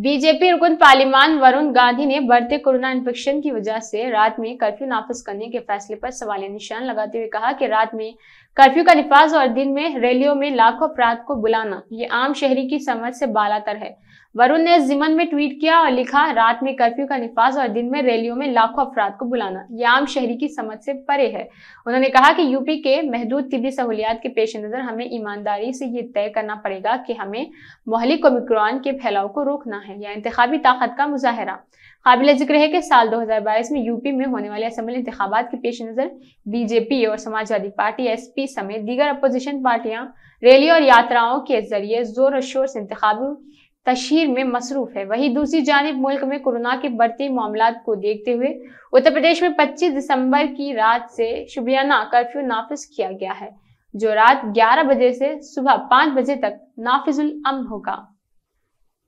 BJP रुकन parliament Varun Gandhi ने बढ़ते कोरोना इन्फेक्शन की वजह से रात में कर्फ्यू नाफज करने के फैसले पर सवाल निशान लगाते हुए कहा कि रात में कर्फ्यू का निफाज और दिन में रैलियों में लाखों अपराध को बुलाना ये आम शहरी की समझ से बालातर है वरुण ने जिमन में ट्वीट किया और लिखा रात में कर्फ्यू का निफाज और दिन में रैलियों में लाखों अपराध को बुलाना ये आम शहरी की समझ से परे है उन्होंने कहा कि यूपी के महदूद तिबी सहूलियात के पेश नज़र हमें ईमानदारी से ये तय करना पड़ेगा कि हमें मोहलिक ओमिक्रॉन के फैलाव को रोकना करना है या इंतबी ताकत का मुजाहरा काबिल जिक्र है कि साल 2022 में यूपी में होने वाले असम्बली इंतबात के पेश नज़र बीजेपी और समाजवादी पार्टी एसपी समेत दीगर अपोजिशन पार्टियां रैली और यात्राओं के जरिए जोर शोर से इंतबी तशहर में मसरूफ है वहीं दूसरी जानब मुल्क में कोरोना के बढ़ते मामला को देखते हुए उत्तर प्रदेश में पच्चीस दिसंबर की रात से शुभियाना कर्फ्यू नाफिज किया गया है जो रात 11 बजे से सुबह 5 बजे तक नाफिजुल अम होगा